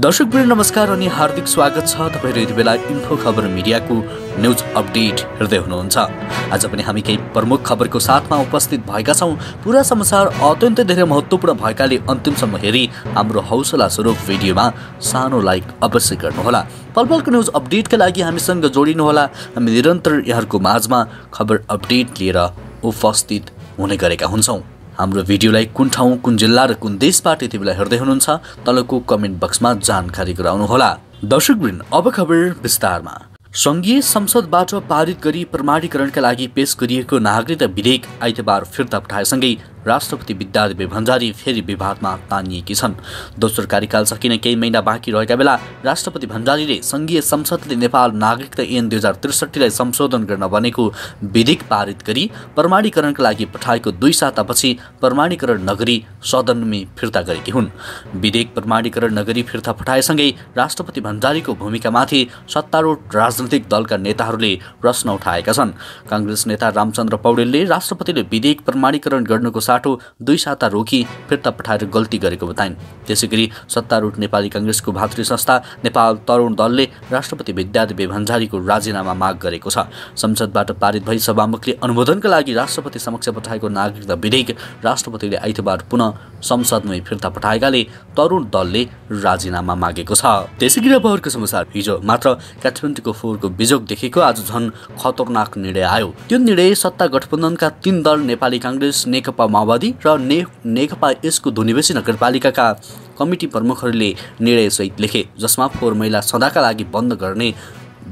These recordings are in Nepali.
दर्शक दर्शकवृन्द नमस्कार अनि हार्दिक स्वागत छ तपाईँहरू यति बेला इन्फो खबर मिडियाको न्युज अपडेट हेर्दै हुनुहुन्छ आज पनि हामी केही प्रमुख खबरको साथमा उपस्थित भएका छौँ पुरा समाचार अत्यन्तै धेरै महत्त्वपूर्ण भएकाले अन्तिमसम्म हेरी हाम्रो हौसला स्वरूप भिडियोमा सानो लाइक अवश्य गर्नुहोला पल पलको न्युज अपडेटका लागि हामीसँग जोडिनुहोला हामी निरन्तर यहाँहरूको माझमा खबर अपडेट लिएर उपस्थित हुने गरेका हुन्छौँ हाम्रो भिडियोलाई कुन ठाउँ कुन जिल्ला र कुन देशबाट यति बेला हेर्दै हुनुहुन्छ तलको कमेन्ट बक्समा जानकारी गराउनुहोला दर्शकवृन्द अब खबर विस्तारमा सङ्घीय संसदबाट पारित गरी प्रमाणीकरणका लागि पेश गरिएको नागरिकता विधेयक आइतबार फिर्ता पठाएसँगै राष्ट्रपति विद्यादेवी भण्डारी फेरि विवादमा तानिएकी छन् दोस्रो कार्यकाल सकिने केही महिना बाँकी रहेका बेला राष्ट्रपति भण्डारीले सङ्घीय संसदले नेपाल नागरिकता ऐन दुई हजार त्रिसठीलाई संशोधन गर्न बनेको विधेयक पारित गरी प्रमाणीकरणका लागि पठाएको दुई सातापछि प्रमाणीकरण नगरी सदनमै फिर्ता गरेकी हुन् विधेयक प्रमाणीकरण नगरी फिर्ता पठाएसँगै राष्ट्रपति भण्डारीको भूमिकामाथि सत्तारूढ राज राजनैतिक दलका नेताहरूले प्रश्न उठाएका छन् काङ्ग्रेस नेता रामचन्द्र पौडेलले राष्ट्रपतिले विधेयक प्रमाणीकरण गर्नुको साटो दुई साता रोकी फिर्ता पठाएर गल्ती गरेको बताइन् त्यसै गरी सत्तारूढ नेपाली काङ्ग्रेसको भातृ संस्था नेपाल तरुण दलले राष्ट्रपति विद्यादेवी भण्डारीको राजीनामा माग गरेको छ संसदबाट पारित भई सभामुखले अनुमोदनका लागि राष्ट्रपति समक्ष पठाएको नागरिकता विधेयक राष्ट्रपतिले आइतबार पुनः संसदमै फिर्ता पठाएकाले तरुण दलले राजीनामा मागेको छ त्यसै गरी अब अर्को समाचार हिजो मात्र काठमाडौँको बिजोग देखेको आज झन खतरनाक निर्णय आयो त्यो निर्णय सत्ता गठबन्धनका तीन दल नेपाली काङ्ग्रेस नेकपा माओवादी र ने नेकपा यसको धुनिवेशी नगरपालिकाका कमिटी प्रमुखहरूले निर्णयसहित लेखे जसमा फोहोर मैला सदाका लागि बन्द गर्ने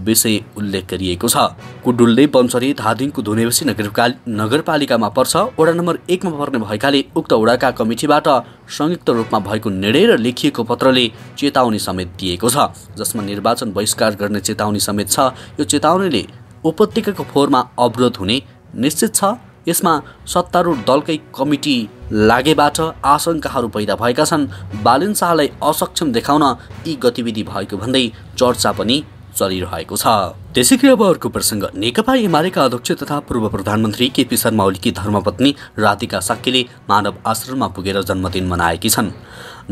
विषय उल्लेख गरिएको छ कुडुल्ले बन्सरी धादिङको धुनेवसी नगर नगरपालिकामा पर्छ वडा नम्बर एकमा पर्ने भएकाले उक्त वडाका कमिटीबाट संयुक्त रूपमा भएको निर्णय र लेखिएको पत्रले चेतावनी समेत दिएको छ जसमा निर्वाचन बहिष्कार गर्ने चेतावनी समेत छ यो चेतावनीले उपत्यकाको फोहोरमा अवरोध हुने निश्चित छ यसमा सत्तारूढ दलकै कमिटी लागेबाट आशंकाहरू पैदा भएका छन् बालिन शाहलाई असक्षम देखाउन यी गतिविधि भएको भन्दै चर्चा पनि चलिरहेको छ त्यसैगरी अब अर्को प्रसङ्ग नेकपा एमालेका अध्यक्ष तथा पूर्व प्रधानमन्त्री केपी शर्मा ओलीकी धर्मपत्नी राधिका साक्यले मानव आश्रममा पुगेर जन्मदिन मनाएकी छन्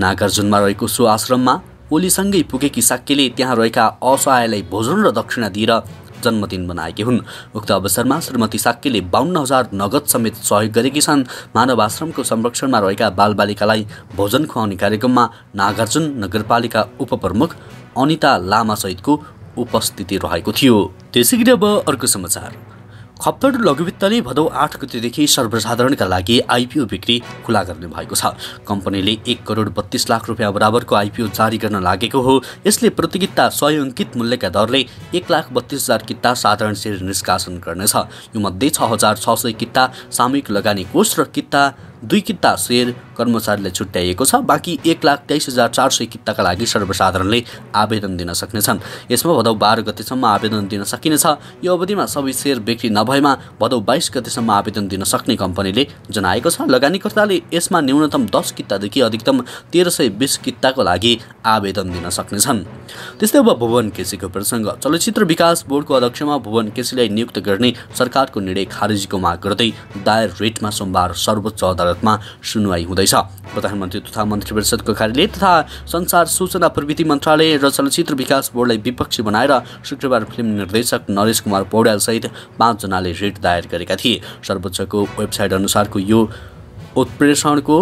नागार्जुनमा रहेको सो आश्रममा ओलीसँगै पुगेकी साक्यले त्यहाँ रहेका असहायलाई भोजन र दक्षिणा दिएर जन्मदिन मनाएकी हुन् उक्त अवसरमा श्रीमती साक्यले बाहन्न हजार नगद समेत सहयोग गरेकी छन् मानव आश्रमको संरक्षणमा रहेका बालबालिकालाई भोजन खुवाउने कार्यक्रममा नागार्जुन नगरपालिका उपप्रमुख अनिता लामासहितको उपस्थिति रहेको थियो त्यसै गरी अब अर्को समाचार खप्तड लघुवित्तले भदौ आठ गतिदेखि सर्वसाधारणका लागि आइपिओ बिक्री खुला गर्ने भएको छ कम्पनीले एक करोड बत्तीस लाख रुपियाँ बराबरको आइपिओ जारी गर्न लागेको हो यसले प्रतिकित्ता सय अङ्कित मूल्यका दरले एक लाख बत्तीस हजार किता साधारण सेयर निष्कासन गर्नेछ यो मध्ये छ हजार छ सय किता सामूहिक लगानी कोष र किता दुई किता सेयर कर्मचारीलाई छुट्याइएको छ बाँकी एक लाख तेइस हजार चार सय किताका लागि सर्वसाधारणले आवेदन दिन सक्नेछन् यसमा भदौ बाह्र गतिसम्म आवेदन दिन सकिनेछ यो अवधिमा सबै सेयर बिक्री नभएमा भदौ बाइस गतिसम्म आवेदन दिन सक्ने कम्पनीले जनाएको छ लगानीकर्ताले यसमा न्यूनतम दस कितादेखि अधिकतम तेह्र सय बिस किताको लागि आवेदन दिन सक्नेछन् त्यस्तै अब भुवन केसीको प्रसङ्ग चलचित्र विकास बोर्डको अध्यक्षमा भुवन केसीलाई नियुक्त गर्ने सरकारको निर्णय खारेजीको माग गर्दै दायर रेटमा सोमबार सर्वोच्च अदालत अदालतमा सुनवाई हुँदैछ प्रधानमन्त्री तथा मन्त्री परिषदको कार्यालय तथा संसार सूचना प्रविधि मन्त्रालय र चलचित्र विकास बोर्डलाई विपक्षी बनाएर शुक्रबार फिल्म निर्देशक नरेश कुमार पौड्यालसहित पाँचजनाले रिट दायर गरेका थिए सर्वोच्चको वेबसाइट अनुसारको यो उत्प्रेषणको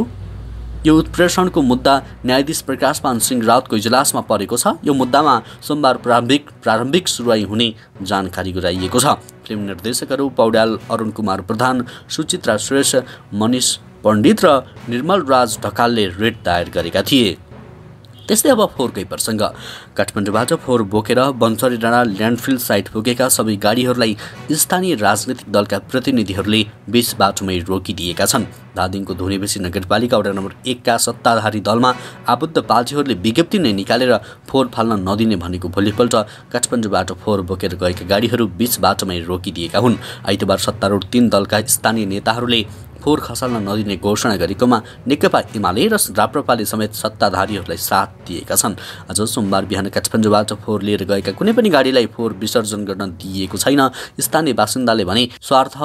यो उत्प्रेषणको मुद्दा न्यायाधीश प्रकाश पान सिंह रावतको इजलासमा परेको छ यो मुद्दामा सोमबार प्रारम्भिक प्रारम्भिक सुनवाई हुने जानकारी गराइएको छ फिल्म निर्देशकहरू पौड्याल अरुण कुमार प्रधान सुचित्रा श्रेष्ठ मनिष पण्डित र निर्मल राज ढकालले रेड दायर गरेका थिए त्यस्तै अब फोहोरकै प्रसङ्ग काठमाडौँबाट फोहोर बोकेर बन्सरी डाँडा ल्यान्डफिल्ड साइट पुगेका सबै गाडीहरूलाई स्थानीय राजनैतिक दलका प्रतिनिधिहरूले बीच बाटोमै रोकिदिएका छन् धादिङको धुनेबेसी नगरपालिका वडा नम्बर एकका सत्ताधारी दलमा आबद्ध पार्टीहरूले विज्ञप्ति नै निकालेर फोहोर फाल्न नदिने भनेको भोलिपल्ट काठमाडौँबाट फोहोर बोकेर गएका गाडीहरू बीच बाटोमै रोकिदिएका हुन् आइतबार सत्तारूढ तीन दलका स्थानीय नेताहरूले फोहोर खसाल्न नदिने घोषणा गरेकोमा नेकपा एमाले र राप्रपाले समेत सत्ताधारीहरूलाई साथ दिएका छन् आज सोमबार बिहान काठमाडौँबाट फोहोर लिएर गएका कुनै पनि गाडीलाई फोहोर विसर्जन गर्न दिइएको छैन स्थानीय बासिन्दाले भने स्वार्थ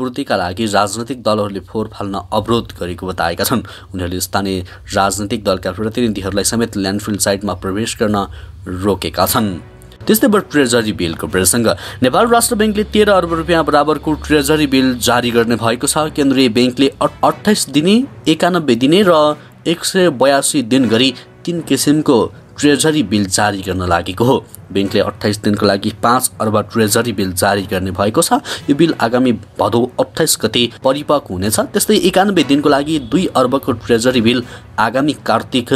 पूर्तिका लागि राजनैतिक दलहरूले फोहोर फाल्न अवरोध गरेको बताएका छन् उनीहरूले स्थानीय राजनैतिक दलका प्रतिनिधिहरूलाई समेत ल्यान्डफिल्ड साइटमा प्रवेश गर्न रोकेका छन् त्यस्तैबाट ट्रेजरी बिलको प्रसङ्ग नेपाल राष्ट्र ब्याङ्कले तेह्र अर्ब रुपियाँ बराबरको ट्रेजरी बिल जारी गर्ने भएको छ केन्द्रीय ब्याङ्कले अठाइस दिने एकानब्बे दिने र एक सय बयासी दिन गरी तिन किसिमको ट्रेजरी बिल जारी गर्न लागेको हो ब्याङ्कले अठाइस दिनको लागि पाँच अर्ब ट्रेजरी बिल जारी गर्ने भएको छ यो बिल आगामी भदौ अठाइस गते परिपक्व हुनेछ त्यस्तै एकानब्बे दिनको लागि दुई अर्बको ट्रेजरी बिल आगामी कार्तिक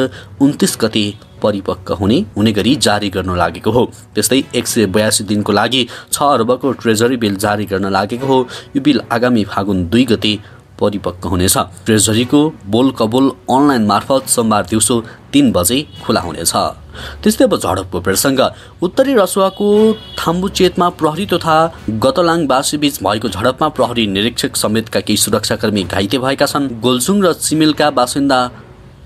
उन्तिस गते परिपक्व हुने हुने गरी जारी गर्न लागेको हो त्यस्तै एक सय बयासी दिनको लागि छ अर्बको ट्रेजरी बिल जारी गर्न लागेको हो यो बिल आगामी फागुन दुई गते परिपक्व हुनेछ ट्रेजरीको बोल कबोल अनलाइन मार्फत सोमबार दिउँसो तिन बजे खुला हुनेछ त्यस्तै अब झडपको प्रसङ्ग उत्तरी रसुवाको थाम्बुचेतमा प्रहरी तथा गतलाङवासी बीच भएको झडपमा प्रहरी निरीक्षक समेतका केही सुरक्षाकर्मी घाइते भएका छन् गोलसुङ र सिमेलका बासिन्दा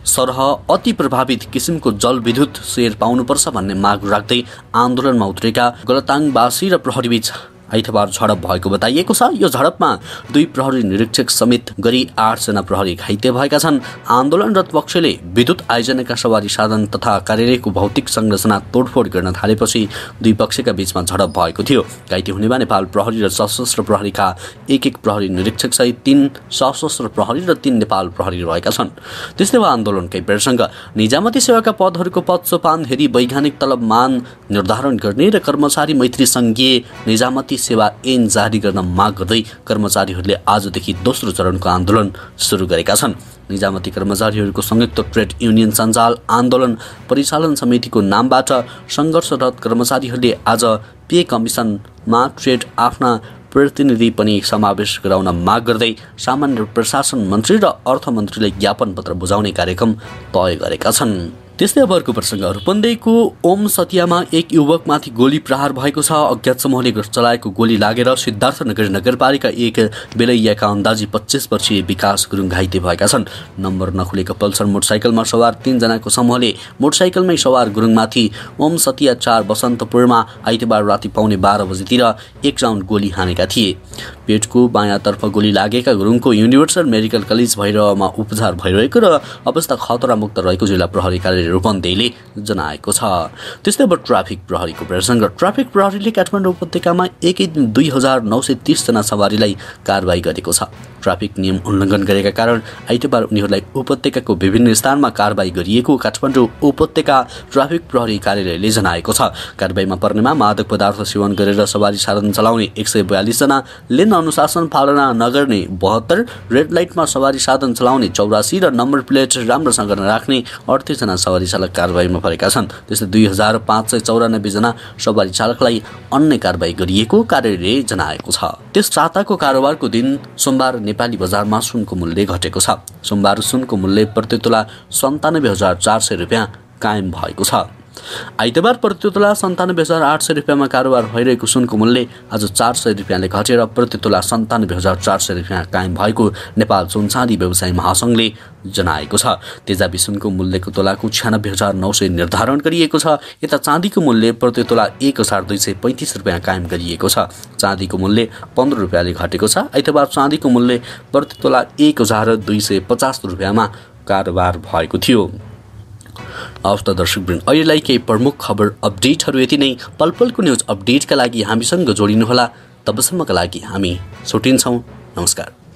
सरह अति प्रभावित किसिमको जलविद्युत सेयर पाउनुपर्छ भन्ने माग राख्दै आन्दोलनमा उत्रेका गलताङवासी र प्रहरीबीच आइतबार झडप भएको बताइएको छ यो झडपमा दुई प्रहरी निरीक्षक समेत गरी आठजना प्रहरी घाइते भएका छन् आन्दोलनरत पक्षले विद्युत आयोजनाका सवारी साधन तथा कार्यालयको भौतिक संरचना तोडफोड गर्न थालेपछि दुई पक्षका बीचमा झडप भएको थियो घाइते हुनेमा नेपाल प्रहरी र सशस्त्र प्रहरीका एक एक प्रहरी निरीक्षक सहित तीन सशस्त्र प्रहरी र तीन नेपाल प्रहरी रहेका छन् त्यस्तै वा आन्दोलनकै बेरसँग निजामती सेवाका पदहरूको पद सोपान हेरी वैज्ञानिक तलब मान निर्धारण गर्ने र कर्मचारी मैत्री सङ्घीय निजामती सेवा ऐन जारी गर्न माग गर्दै कर्मचारीहरूले आजदेखि दोस्रो चरणको आन्दोलन सुरु गरेका छन् निजामती कर्मचारीहरूको संयुक्त ट्रेड युनियन सञ्जाल आन्दोलन परिचालन समितिको नामबाट सङ्घर्षरत कर्मचारीहरूले आज पे कमिसनमा ट्रेड आफ्ना प्रतिनिधि पनि समावेश गराउन माग गर्दै सामान्य प्रशासन मन्त्री र अर्थमन्त्रीले ज्ञापन पत्र बुझाउने कार्यक्रम तय गरेका छन् त्यस्तै अब अर्को प्रसङ्ग रूपन्देहीको ओम सतियामा एक युवकमाथि गोली प्रहार भएको छ अज्ञात समूहले चलाएको गोली लागेर सिद्धार्थ नगर नगरपालिका एक बेलैयाका अन्दाजी पच्चिस वर्षीय विकास गुरुङ घाइते भएका छन् नम्बर नखुलेको पल्सर मोटरसाइकलमा सवार तिनजनाको समूहले मोटरसाइकलमै सवार गुरुङमाथि ओम सतिया चार बसन्तपुरमा आइतबार राति पाउने बाह्र बजीतिर एक राउन्ड गोली हानेका थिए पेटको बायाँतर्फ गोली लागेका गुरुङको युनिभर्सल मेडिकल कलेज भैरवमा उपचार भइरहेको र अवस्था खतरामुक्त रहेको जिल्ला प्रहरी कार्यालय रूपन्देहीले जनाएको छ त्यस्तै अब ट्राफिक प्रहरीको प्रसङ्ग ट्राफिक प्रहरीले काठमाडौँ उपत्यकामा एकै दुई हजार नौ सय तिसजना सवारीलाई कारवाही गरेको छ ट्राफिक नियम उल्लङ्घन गरेका कारण आइतबार उनीहरूलाई उपत्यकाको विभिन्न स्थानमा कारवाही गरिएको काठमाडौँ उपत्यका ट्राफिक प्रहरी कार्यालयले जनाएको छ कारवाहीमा पर्नेमा मादक पदार्थ सेवन गरेर सवारी साधन चलाउने एक सय बयालिसजना लेन अनुशासन पालना नगर्ने बहत्तर रेड लाइटमा सवारी साधन चलाउने चौरासी र नम्बर प्लेट राम्रोसँग नराख्ने अडतिसजना सवारी सवारी चालक कारवाहीमा परेका छन् त्यस्तै दुई हजार पाँच सय चौरानब्बेजना सवारी चालकलाई अन्य कारवाही गरिएको कार्यालयले जनाएको छ त्यस साताको कारोबारको दिन सोमबार नेपाली बजारमा सुनको मूल्य घटेको छ सोमबार सुनको मूल्य प्रति सन्तानब्बे हजार चार सय रुपियाँ कायम भएको छ आइतबार प्रतितोला सन्तानब्बे हजार आठ सय रुपियाँमा कारोबार भइरहेको सुनको मूल्य आज चार सय रुपियाँले घटेर प्रतितोला सन्तानब्बे हजार चार सय रुपियाँ कायम भएको नेपाल सुनसादी व्यवसाय महासङ्घले जनाएको छ तेजाबी सुनको मूल्यको तोलाको छ्यानब्बे हजार नौ सय निर्धारण गरिएको छ यता चाँदीको मूल्य प्रति तोला एक हजार दुई सय पैँतिस रुपियाँ कायम गरिएको छ चाँदीको मूल्य पन्ध्र रुपियाँले घटेको छ आइतबार चाँदीको मूल्य प्रति तोला एक हजार दुई सय पचास रुपियाँमा कारोबार भएको थियो दर्शक दर्शकवृन्द अहिलेलाई केही प्रमुख खबर अपडेटहरू यति नै पल पलको न्युज अपडेटका लागि हामीसँग जोडिनुहोला तबसम्मका लागि हामी छुटिन्छौँ नमस्कार